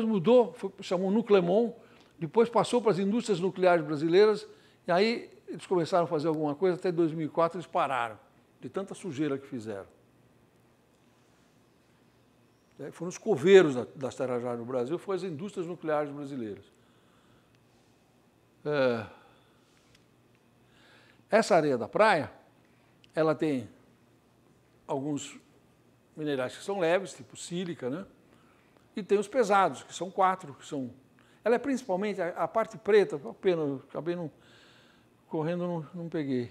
depois mudou, foi, chamou Nuclemon, depois passou para as indústrias nucleares brasileiras, e aí eles começaram a fazer alguma coisa, até 2004 eles pararam, de tanta sujeira que fizeram. É, foram os coveiros da, das Tarajara no Brasil, foram as indústrias nucleares brasileiras. É, essa areia da praia, ela tem alguns minerais que são leves, tipo sílica, né? e tem os pesados, que são quatro, que são. Ela é principalmente a, a parte preta, pena, acabei não, correndo, não, não peguei.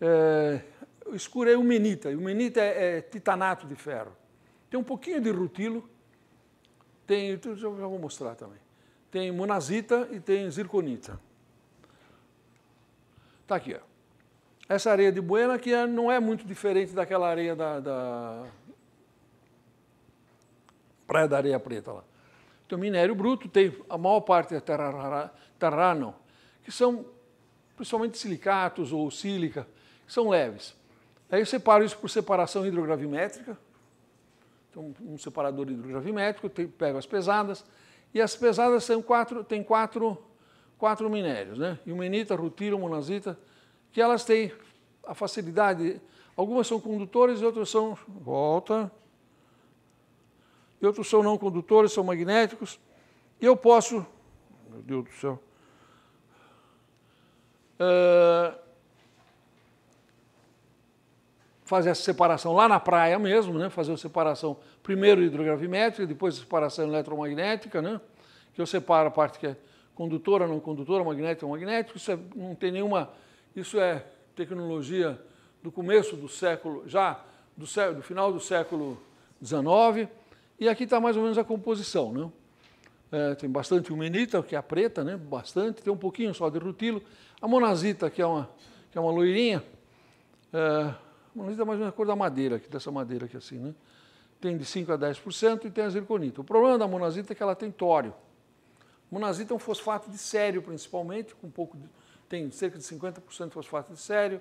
É, o escuro é e ilmenita é, é titanato de ferro. Tem um pouquinho de rutilo, tem, então, eu já vou mostrar também. Tem monazita e tem zirconita. Está aqui, ó. Essa areia de Buena que é, não é muito diferente daquela areia da, da praia da Areia Preta lá. Então, minério bruto tem a maior parte é terrano, que são principalmente silicatos ou sílica, que são leves. Aí eu separo isso por separação hidrogravimétrica. Então, um separador hidrogravimétrico, tem, pego as pesadas, e as pesadas quatro, tem quatro, quatro minérios, né? Iumenita, rutila, monazita, que elas têm a facilidade, algumas são condutores e outras são, volta, e outros são não condutores, são magnéticos. E eu posso, meu Deus do céu, uh, fazer essa separação lá na praia mesmo, né? fazer a separação primeiro hidrogravimétrica, depois a separação eletromagnética, né? que eu separo a parte que é condutora, não condutora, magnética, magnético. Isso é, não tem nenhuma. Isso é tecnologia do começo do século, já do, século, do final do século XIX. E aqui está mais ou menos a composição. Né? É, tem bastante humenita, que é a preta, né? bastante, tem um pouquinho só de rutilo. A monazita, que é uma, que é uma loirinha, é, monazita é mais ou menos a cor da madeira, aqui, dessa madeira aqui assim, né? tem de 5% a 10% e tem a zirconita. O problema da monazita é que ela tem tório. Monazita é um fosfato de sério, principalmente, com um pouco de, tem cerca de 50% de fosfato de sério,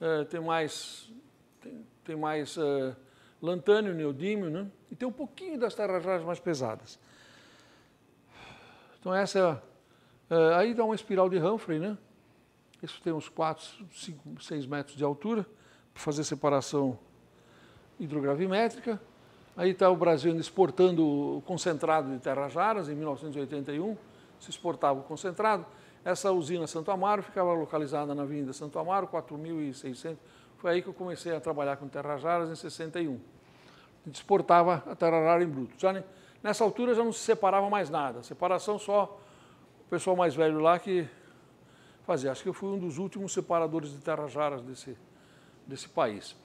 é, tem mais, tem, tem mais é, lantânio, neodímio, né? e tem um pouquinho das terras raras mais pesadas. Então essa é, aí dá uma espiral de Humphrey, né? Isso tem uns 4, 5, 6 metros de altura, para fazer separação hidrogravimétrica. Aí está o Brasil exportando o concentrado de terras raras, em 1981, se exportava o concentrado. Essa usina Santo Amaro ficava localizada na Avenida Santo Amaro, 4.600. Foi aí que eu comecei a trabalhar com terras raras, em 61 exportava a tararara em bruto. Já nessa altura já não se separava mais nada, separação só o pessoal mais velho lá que fazia. Acho que eu fui um dos últimos separadores de tarrajaras desse, desse país.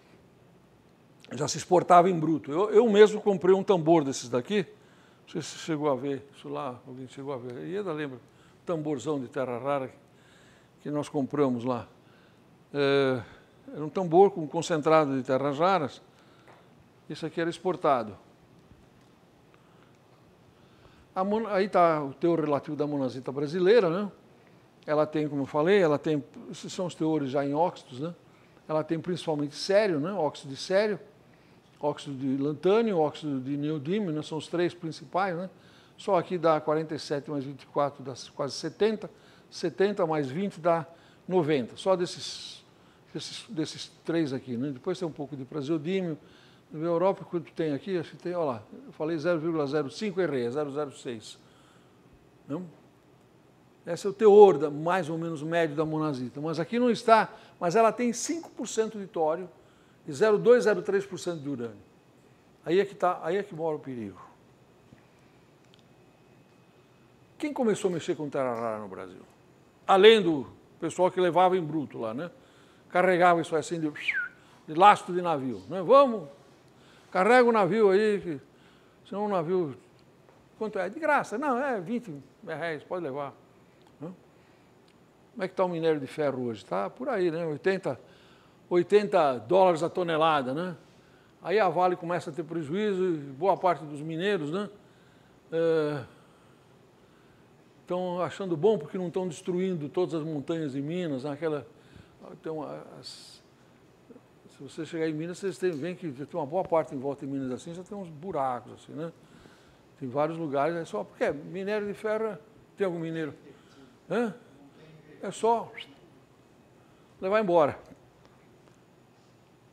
Já se exportava em bruto. Eu, eu mesmo comprei um tambor desses daqui, não sei se chegou a ver isso lá, alguém chegou a ver, ainda é lembra, tamborzão de terra rara que nós compramos lá. É, era um tambor com concentrado de raras. Isso aqui era exportado. Mon... Aí está o teor relativo da monazita brasileira, né? Ela tem, como eu falei, ela tem, são os teores já em óxidos, né? Ela tem principalmente sério, né? Óxido de sério, óxido de lantânio, óxido de neodímio, né? São os três principais, né? Só aqui dá 47 mais 24 dá quase 70, 70 mais 20 dá 90. Só desses, desses, desses três aqui, né? Depois tem um pouco de praseodímio, na Europa, quanto tem aqui? Acho que tem, olha lá, eu falei 0,05, errei, é 0,06. Não? Esse é o teor, da, mais ou menos médio da monazita. Mas aqui não está, mas ela tem 5% de tório e 0,203% de urânio. Aí é, que tá, aí é que mora o perigo. Quem começou a mexer com terra rara no Brasil? Além do pessoal que levava em bruto lá, né? Carregava isso assim de, de lastro de navio. Né? Vamos, Carrega o navio aí, que, senão o navio. Quanto é? De graça. Não, é 20 é reais, pode levar. Como é que está o minério de ferro hoje? Está por aí, né? 80, 80 dólares a tonelada, né? Aí a Vale começa a ter prejuízo e boa parte dos mineiros, né? Estão é, achando bom porque não estão destruindo todas as montanhas e minas, né? aquela tem uma, as, se você chegar em Minas, vocês têm, veem que tem uma boa parte em volta em Minas assim, já tem uns buracos assim, né? Tem vários lugares, é só porque é minério de ferro, tem algum mineiro? Hã? É só levar embora.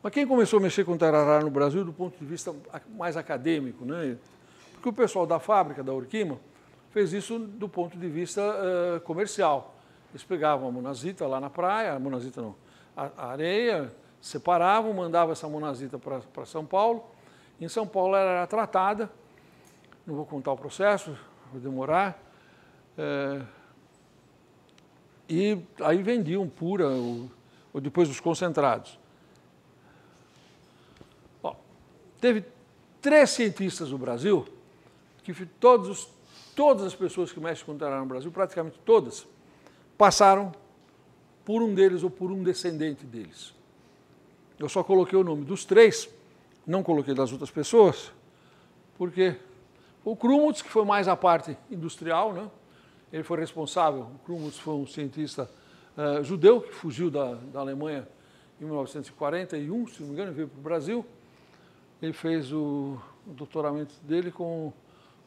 Mas quem começou a mexer com tarará no Brasil do ponto de vista mais acadêmico, né? Porque o pessoal da fábrica, da Urquima, fez isso do ponto de vista uh, comercial. Eles pegavam a monazita lá na praia, a monazita não, a, a areia, separavam, mandavam essa monazita para São Paulo. Em São Paulo ela era tratada, não vou contar o processo, vou demorar. É, e aí vendiam pura ou, ou depois os concentrados. Bom, teve três cientistas no Brasil, que todos todas as pessoas que mexem com terra no Brasil, praticamente todas, passaram por um deles ou por um descendente deles. Eu só coloquei o nome dos três, não coloquei das outras pessoas, porque o Krumholtz, que foi mais a parte industrial, né? ele foi responsável. O Krumholtz foi um cientista uh, judeu que fugiu da, da Alemanha em 1941, se não me engano, veio para o Brasil. Ele fez o, o doutoramento dele com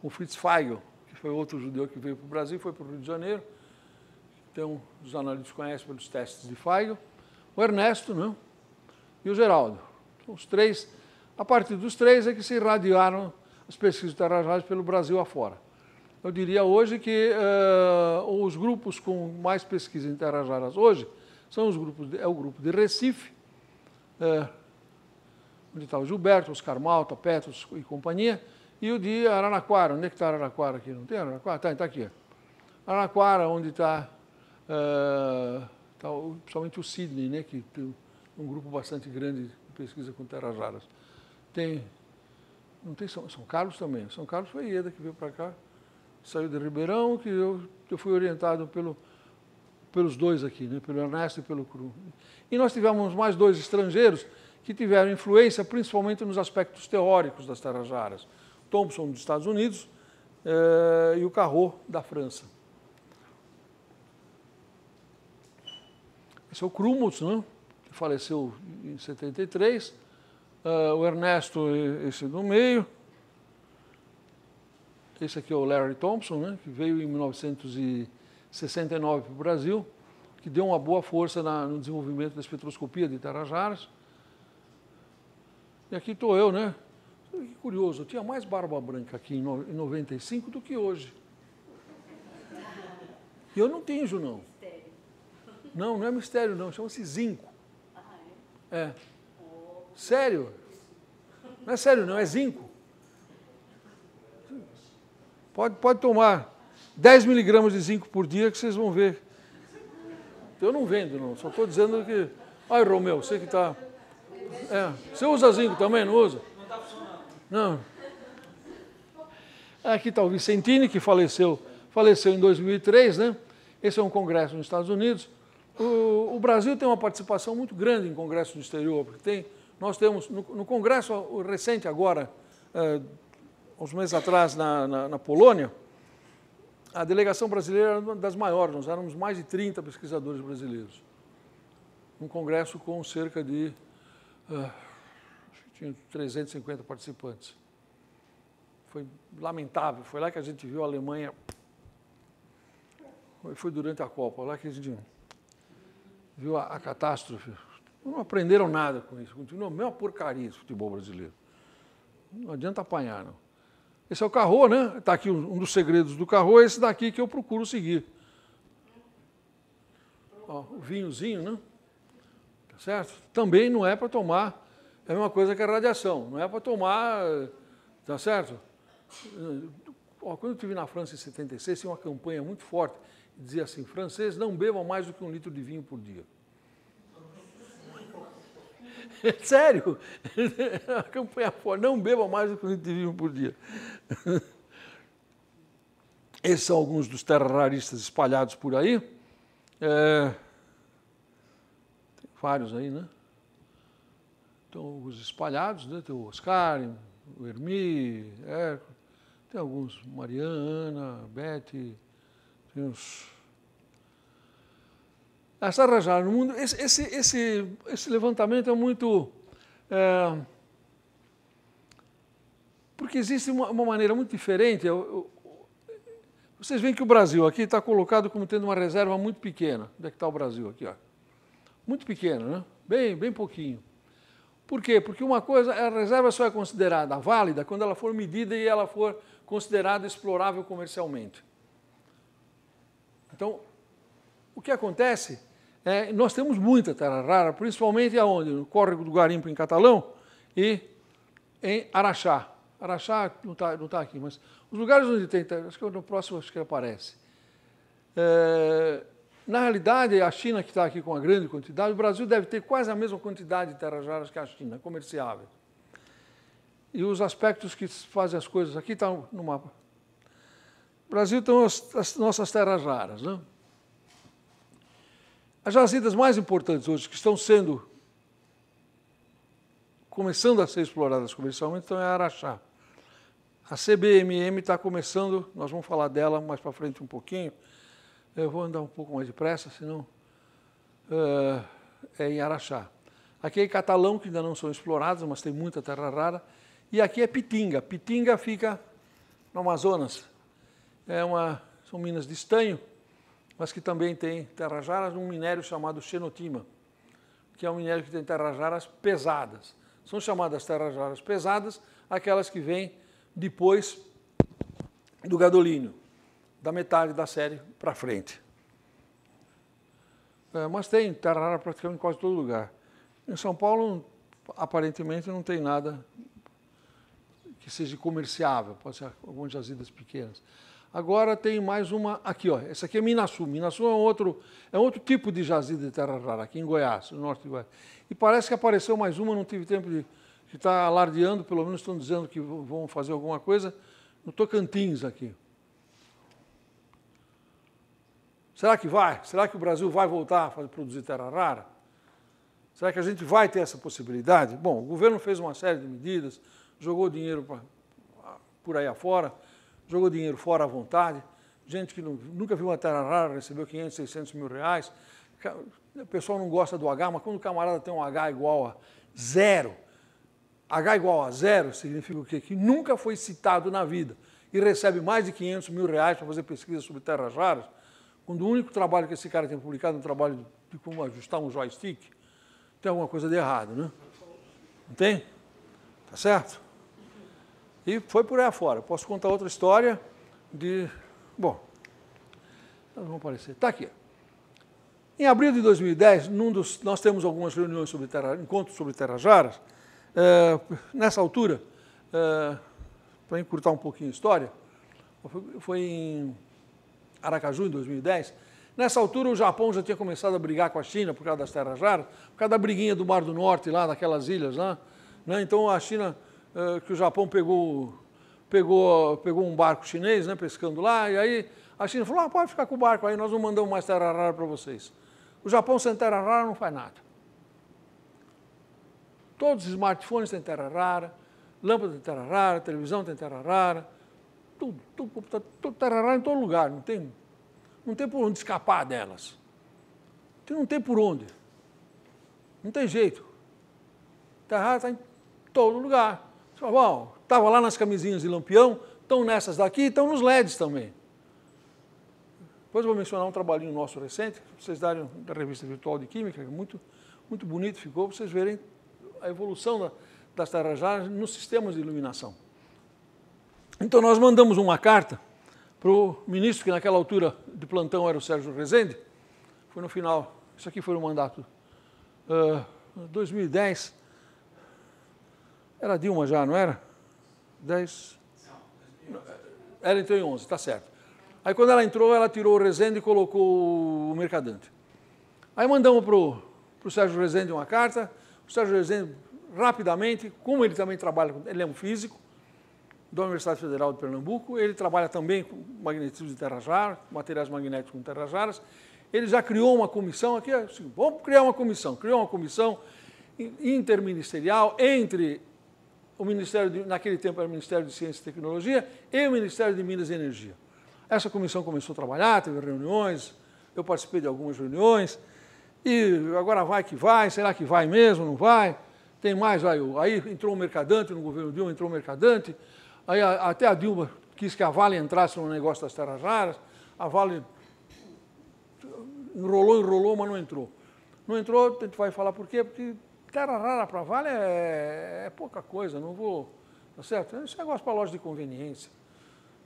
o Fritz Feigl, que foi outro judeu que veio para o Brasil, foi para o Rio de Janeiro. Então, os analistas conhecem pelos testes de Feigl. O Ernesto, não? Né? e o Geraldo. Os três, a partir dos três é que se irradiaram as pesquisas de Tarajás pelo Brasil afora. Eu diria hoje que uh, os grupos com mais pesquisa em Tarajás hoje são os grupos de, é o grupo de Recife, eh, onde está o Gilberto, Oscar Malta, Petros e companhia, e o de Araraquara. Onde é que está Araraquara aqui? Não tem Araraquara? Está tá aqui. Araraquara, onde está, uh, tá, principalmente o Sidney, né, que tem, um grupo bastante grande de pesquisa com terras raras. Tem, não tem São, São Carlos também. São Carlos foi Ieda que veio para cá, saiu de Ribeirão, que eu, eu fui orientado pelo, pelos dois aqui, né, pelo Ernesto e pelo Cru. E nós tivemos mais dois estrangeiros que tiveram influência principalmente nos aspectos teóricos das terras raras. Thompson, dos Estados Unidos, eh, e o carro da França. Esse é o crumos não? Né? faleceu em 73, uh, ah, o Ernesto, esse do meio, esse aqui é o Larry Thompson, né, que veio em 1969 para o Brasil, que deu uma boa força na, no desenvolvimento da espectroscopia de Tarajaras. E aqui estou eu, né? Que curioso, eu tinha mais barba branca aqui em, 95 do que hoje. E eu não tingo, não. Não, não é mistério, não. Chama-se zinco. É. Sério? Não é sério, não, é zinco. Pode, pode tomar 10 miligramas de zinco por dia que vocês vão ver. Eu não vendo, não. Só estou dizendo que. Ai, Romeu, você que está. É. Você usa zinco também, não usa? Não está funcionando. Não. Aqui está o Vicentini, que faleceu, faleceu em 2003, né? Esse é um congresso nos Estados Unidos. O, o, Brasil tem uma participação muito grande em congressos do exterior, porque tem, nós temos, no, no congresso recente agora, eh, uns meses atrás, na, na, na, Polônia, a delegação brasileira era uma das maiores, nós éramos mais de 30 pesquisadores brasileiros. Um congresso com cerca de, uh, acho que tinha 350 participantes. Foi lamentável, foi lá que a gente viu a Alemanha, foi durante a Copa, lá que a gente viu a, a catástrofe. Não aprenderam nada com isso. Continua a mesma porcaria de futebol brasileiro. Não adianta apanhar, não. Esse é o carro, né? Está aqui um dos segredos do carro, é esse daqui que eu procuro seguir. Ó, o vinhozinho, né? Tá certo? Também não é para tomar, é a mesma coisa que a radiação, não é para tomar, tá certo? quando eu estive na França em 76, tinha uma campanha muito forte dizia assim: francês, não bebam mais do que um litro de vinho por dia. Sério? A campanha foi: não bebam mais do que um litro de vinho por dia. Esses são alguns dos terraristas espalhados por aí. É, tem vários aí, né? Então, os espalhados, né? Tem o Oscar, o Hermi, Erco tem alguns, Mariana, Beth, Deus. Ah, Essa rajada no mundo, esse, esse, esse, esse levantamento é muito. É, porque existe uma, uma, maneira muito diferente. Eu, eu, vocês veem que o Brasil aqui está colocado como tendo uma reserva muito pequena. Onde é que está o Brasil aqui? Ó? Muito pequena, né? Bem, bem pouquinho. Por quê? Porque uma coisa, a reserva só é considerada válida quando ela for medida e ela for considerada explorável comercialmente. Então, o que acontece é, nós temos muita terra rara, principalmente aonde? No córrego do Garimpo, em Catalão, e em Araxá. Araxá não está não tá aqui, mas os lugares onde tem, acho que é no próximo acho que aparece. É, na realidade, a China que está aqui com a grande quantidade, o Brasil deve ter quase a mesma quantidade de terras raras que a China, comerciável. E os aspectos que fazem as coisas aqui estão tá mapa. Brasil tem as, as nossas terras raras. Né? As jazidas mais importantes hoje que estão sendo começando a ser exploradas comercialmente então é a Araxá. A CBMM está começando, nós vamos falar dela mais para frente um pouquinho. Eu vou andar um pouco mais depressa, senão uh, é em Araxá. Aqui é Catalão, que ainda não são explorados, mas tem muita terra rara. E aqui é Pitinga. Pitinga fica no Amazonas é uma, são minas de estanho, mas que também tem raras num minério chamado xenotima, que é um minério que tem raras pesadas. São chamadas raras pesadas aquelas que vêm depois do gadolínio, da metade da série para frente. É, mas tem terrarara praticamente em quase todo lugar. Em São Paulo, aparentemente, não tem nada que seja comerciável, pode ser algumas jazidas pequenas. Agora tem mais uma aqui, ó. Essa aqui é Minasul. Minasu é outro, é outro tipo de jazida de terra rara, aqui em Goiás, no norte de Goiás. E parece que apareceu mais uma, não tive tempo de estar tá alardeando, pelo menos estão dizendo que vão fazer alguma coisa, no Tocantins aqui. Será que vai? Será que o Brasil vai voltar a fazer, produzir terra rara? Será que a gente vai ter essa possibilidade? Bom, o governo fez uma série de medidas, jogou dinheiro pra, por aí afora, jogou dinheiro fora à vontade, gente que não, nunca viu uma terra rara recebeu 500, 600 mil reais. O pessoal não gosta do H, mas quando o camarada tem um H igual a zero, H igual a zero significa o quê? Que nunca foi citado na vida e recebe mais de 500 mil reais para fazer pesquisa sobre terras raras, quando o único trabalho que esse cara tem publicado é um trabalho de como ajustar um joystick, tem alguma coisa de errado, né? Não tem? Tá certo? E foi por aí afora. Posso contar outra história de. Bom, não vão aparecer. Está aqui. Em abril de 2010, dos, nós temos algumas reuniões sobre terra, encontros sobre Terrajaras. É, nessa altura, é, para encurtar um pouquinho a história, foi em Aracaju, em 2010. Nessa altura, o Japão já tinha começado a brigar com a China por causa das terras raras, por causa da briguinha do Mar do Norte, lá daquelas ilhas lá. Né? Então, a China que o Japão pegou, pegou, pegou um barco chinês, né, pescando lá, e aí a China falou, ah, pode ficar com o barco aí, nós não mandamos mais terra rara para vocês. O Japão sem terra rara não faz nada. Todos os smartphones têm terra rara, lâmpada tem terra rara, televisão tem terra rara, tudo, tudo, tudo terra rara em todo lugar, não tem, não tem por onde escapar delas. Então não tem por onde. Não tem jeito. Terra rara está em todo lugar. Chavão, estava lá nas camisinhas de lampião, estão nessas daqui e estão nos LEDs também. Depois vou mencionar um trabalhinho nosso recente, para vocês darem da revista virtual de Química, que é muito, muito bonito ficou, para vocês verem a evolução da, das tarrajadas nos sistemas de iluminação. Então nós mandamos uma carta para o ministro, que naquela altura de plantão era o Sérgio Rezende, foi no final, isso aqui foi no mandato uh, 2010, era Dilma já, não era? 10? ela entrou em 11, tá certo. Aí quando ela entrou, ela tirou o Rezende e colocou o Mercadante. Aí mandamos para o Sérgio Rezende uma carta. O Sérgio Rezende, rapidamente, como ele também trabalha, ele é um físico da Universidade Federal de Pernambuco, ele trabalha também com magnetismo de terra-jara, materiais magnéticos com terra-jaras. Ele já criou uma comissão aqui, assim, vamos criar uma comissão. Criou uma comissão interministerial entre o Ministério, de, naquele tempo era o Ministério de Ciência e Tecnologia, e o Ministério de Minas e Energia. Essa comissão começou a trabalhar, teve reuniões, eu participei de algumas reuniões, e agora vai que vai, será que vai mesmo, não vai? Tem mais, aí, aí entrou o mercadante no governo Dilma, entrou o mercadante, aí a, até a Dilma quis que a Vale entrasse no negócio das terras raras, a Vale enrolou, enrolou, mas não entrou. Não entrou, a gente vai falar por quê, porque rara para vale é, é, pouca coisa, não vou. Tá certo? Esse negócio para loja de conveniência.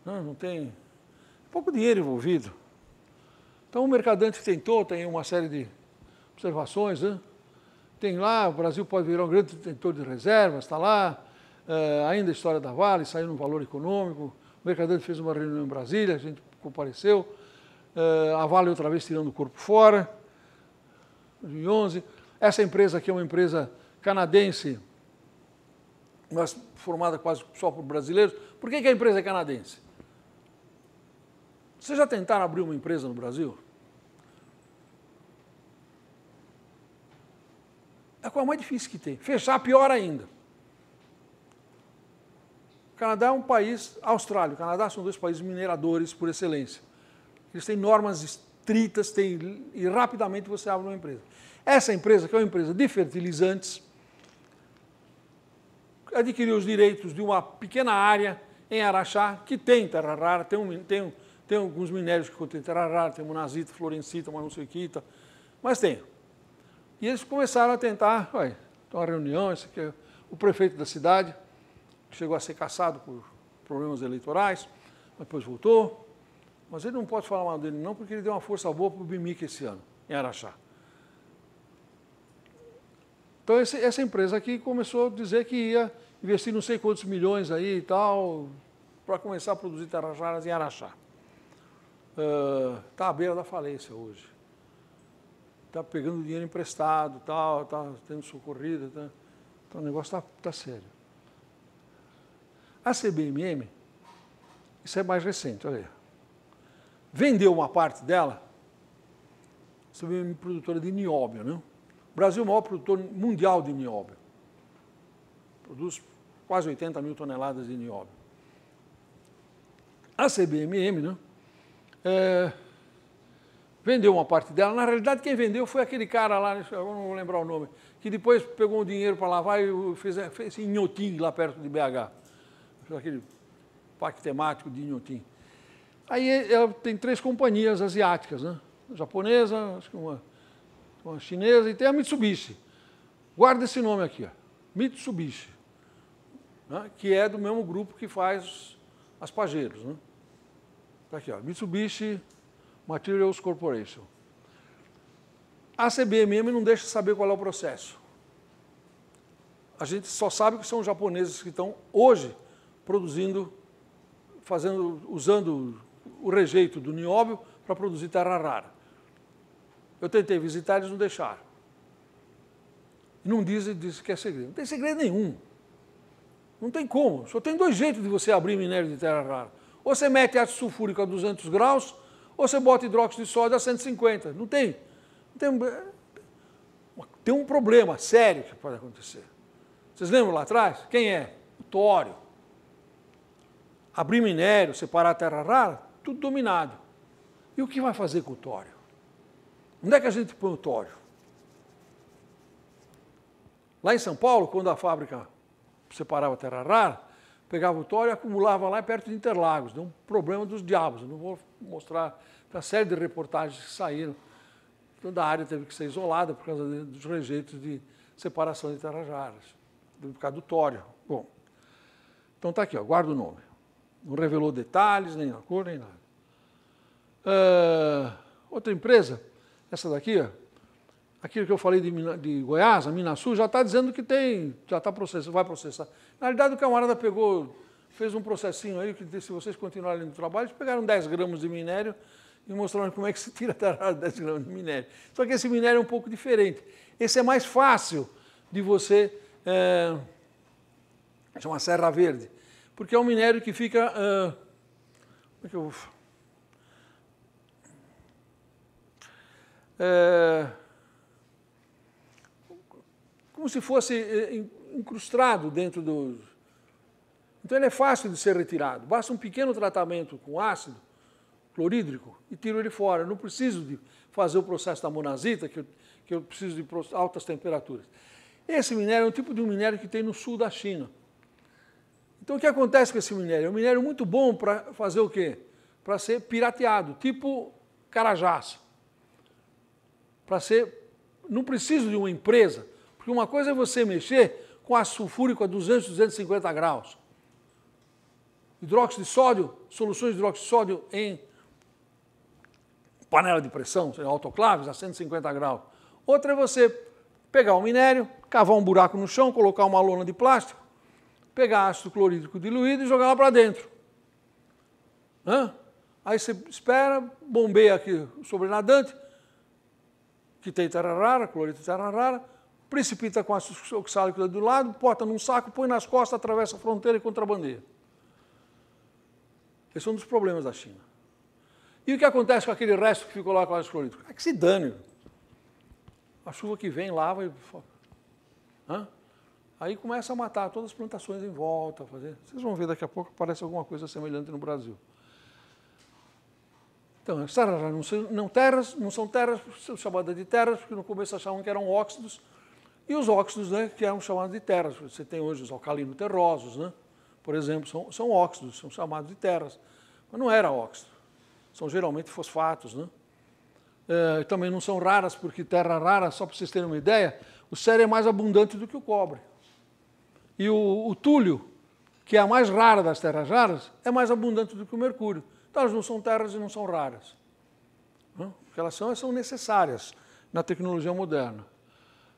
Não, né, não tem. Pouco dinheiro envolvido. Então o mercadante tentou, tem uma série de observações, né? Tem lá, o Brasil pode virar um grande detentor de reservas, está lá, é, ainda a história da Vale, saiu no valor econômico. O mercadante fez uma reunião em Brasília, a gente compareceu. É, a Vale outra vez tirando o corpo fora, 2011. Essa empresa aqui é uma empresa canadense, mas formada quase só por brasileiros. Por que, que a empresa é canadense? Vocês já tentaram abrir uma empresa no Brasil? É a coisa mais difícil que tem. Fechar, pior ainda. O Canadá é um país, Austrália, o Canadá são dois países mineradores por excelência. Eles têm normas estritas, têm, e rapidamente você abre uma empresa. Essa empresa, que é uma empresa de fertilizantes, adquiriu os direitos de uma pequena área em Araxá, que tem terra rara, tem, um, tem, tem alguns minérios que contêm terra rara, tem monazita, florencita, manusequita, mas tem. E eles começaram a tentar, olha, uma reunião, esse aqui é o prefeito da cidade, que chegou a ser caçado por problemas eleitorais, mas depois voltou. Mas ele não pode falar mal dele não, porque ele deu uma força boa para o BIMIC esse ano, em Araxá. Então, esse, essa empresa aqui começou a dizer que ia investir não sei quantos milhões aí e tal, para começar a produzir Tarajaras em Araxá. Está ah, uh, à beira da falência hoje. Está pegando dinheiro emprestado, tal, está tendo socorrida. Tá. Então, o negócio está tá sério. A CBMM, isso é mais recente, olha aí. Vendeu uma parte dela, CBMM produtora de nióbio, né? Brasil é o maior produtor mundial de nióbio. Produz quase 80 mil toneladas de nióbio. A CBMM né, é, vendeu uma parte dela. Na realidade, quem vendeu foi aquele cara lá, agora não vou lembrar o nome, que depois pegou o dinheiro para lavar e fez, fez Inhotim, lá perto de BH. Aquele parque temático de Inhotim. Aí ela tem três companhias asiáticas, né? Japonesa, acho que uma uma chinesa, e tem a Mitsubishi. Guarda esse nome aqui, ó, Mitsubishi, né, que é do mesmo grupo que faz as pajeros, Né? Tá aqui, ó, Mitsubishi Materials Corporation. A CBMM não deixa saber qual é o processo. A gente só sabe que são os japoneses que estão hoje produzindo, fazendo, usando o rejeito do nióbio para produzir terra rara. Eu tentei visitar, eles não deixaram. Não dizem, dizem que é segredo. Não tem segredo nenhum. Não tem como. Só tem dois jeitos de você abrir minério de terra rara. Ou você mete ácido sulfúrico a 200 graus, ou você bota hidróxido de sódio a 150. Não tem. Não tem, tem um problema sério que pode acontecer. Vocês lembram lá atrás? Quem é? O tório. Abrir minério, separar a terra rara, tudo dominado. E o que vai fazer com o tório? Onde é que a gente põe o tório? Lá em São Paulo, quando a fábrica separava terra rara, pegava o tório e acumulava lá perto de Interlagos. Deu um problema dos diabos. Eu não vou mostrar para a série de reportagens que saíram. Toda a área teve que ser isolada por causa de, dos rejeitos de separação de terras raras, por causa do tório. Bom, então está aqui, ó, guarda o nome. Não revelou detalhes, nem a cor, nem nada. Uh, outra empresa essa daqui, ó, aquilo que eu falei de, de Goiás, a Minasul, já está dizendo que tem, já está processando, vai processar. Na realidade, o camarada pegou, fez um processinho aí, que se vocês continuarem no trabalho, eles pegaram 10 gramas de minério e mostraram como é que se tira 10 gramas de minério. Só que esse minério é um pouco diferente. Esse é mais fácil de você. É, chama Serra Verde, porque é um minério que fica. Ah, como é que eu vou é, como se fosse é, incrustado dentro do. Então ele é fácil de ser retirado. Basta um pequeno tratamento com ácido clorídrico e tiro ele fora. Eu não preciso de fazer o processo da monazita, que eu, que eu preciso de altas temperaturas. Esse minério é um tipo de um minério que tem no sul da China. Então o que acontece com esse minério? É um minério muito bom para fazer o quê? Para ser pirateado, tipo carajás para ser. Não preciso de uma empresa, porque uma coisa é você mexer com ácido sulfúrico a 200, 250 graus. Hidróxido de sódio, soluções de hidróxido de sódio em panela de pressão, autoclaves a 150 graus. Outra é você pegar um minério, cavar um buraco no chão, colocar uma lona de plástico, pegar ácido clorídrico diluído e jogar lá para dentro. Hã? Aí você espera, bombeia aqui o sobrenadante, que tem tararara, cloreto de tararara, precipita com ácido oxálico do lado, porta num saco, põe nas costas, atravessa a fronteira e contrabandeia. Esse é um dos problemas da China. E o que acontece com aquele resto que ficou lá com ácido clorídrico? É que se dane. A chuva que vem lava e. Hã? Aí começa a matar todas as plantações em volta. Fazer. Vocês vão ver daqui a pouco aparece alguma coisa semelhante no Brasil. Então, as terras não são, não terras, não são terras, são chamadas de terras, porque no começo achavam que eram óxidos, e os óxidos, né, que eram chamados de terras. Você tem hoje os alcalino-terrosos, né? por exemplo, são, são óxidos, são chamados de terras. Mas não era óxido, são geralmente fosfatos. Né? É, também não são raras, porque terra rara, só para vocês terem uma ideia, o sério é mais abundante do que o cobre. E o, o túlio, que é a mais rara das terras raras, é mais abundante do que o mercúrio elas não são terras e não são raras. O que elas são, é são necessárias na tecnologia moderna.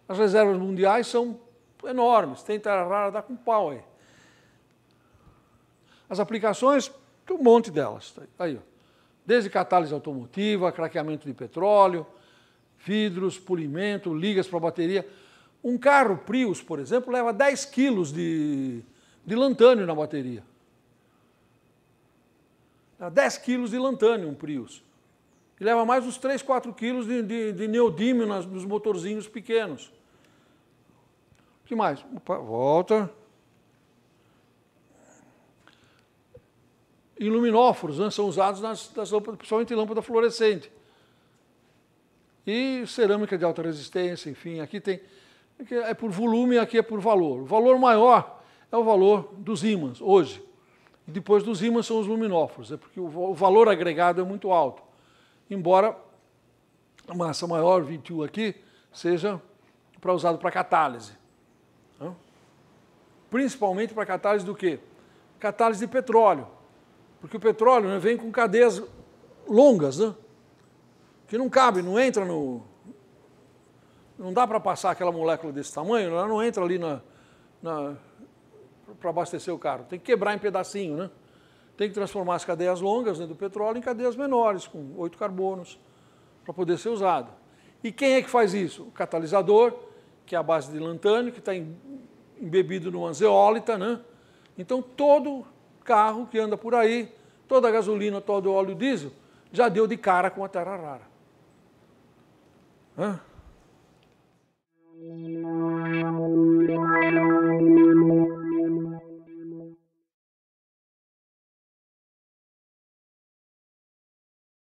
As reservas mundiais são enormes, tem terra rara, dá com pau aí. As aplicações, tem um monte delas. Tá aí, ó. Desde catálise automotiva, craqueamento de petróleo, vidros, polimento, ligas para bateria. Um carro Prius, por exemplo, leva 10 quilos de, de lantânio na bateria. 10 quilos de lantânio um Prius. E leva mais uns 3, 4 quilos de, de, de neodímio nas, nos motorzinhos pequenos. O que mais? Opa, volta. iluminóforos né? são usados nas, nas lâmpadas, principalmente lâmpada fluorescente. E cerâmica de alta resistência, enfim, aqui tem. Aqui é por volume, aqui é por valor. O valor maior é o valor dos ímãs, hoje. E depois dos ímãs são os luminóforos, é porque o valor agregado é muito alto. Embora a massa maior, 21 aqui, seja para usado para catálise. Principalmente para catálise do quê? Catálise de petróleo. Porque o petróleo né, vem com cadeias longas, né? que não cabe, não entra no. Não dá para passar aquela molécula desse tamanho, ela não entra ali na, na para abastecer o carro. Tem que quebrar em pedacinho, né? Tem que transformar as cadeias longas né, do petróleo em cadeias menores, com oito carbonos, para poder ser usado. E quem é que faz isso? O catalisador, que é a base de lantânio, que está embebido numa zeólita, né? Então, todo carro que anda por aí, toda a gasolina, todo o óleo diesel, já deu de cara com a terra rara. Hã?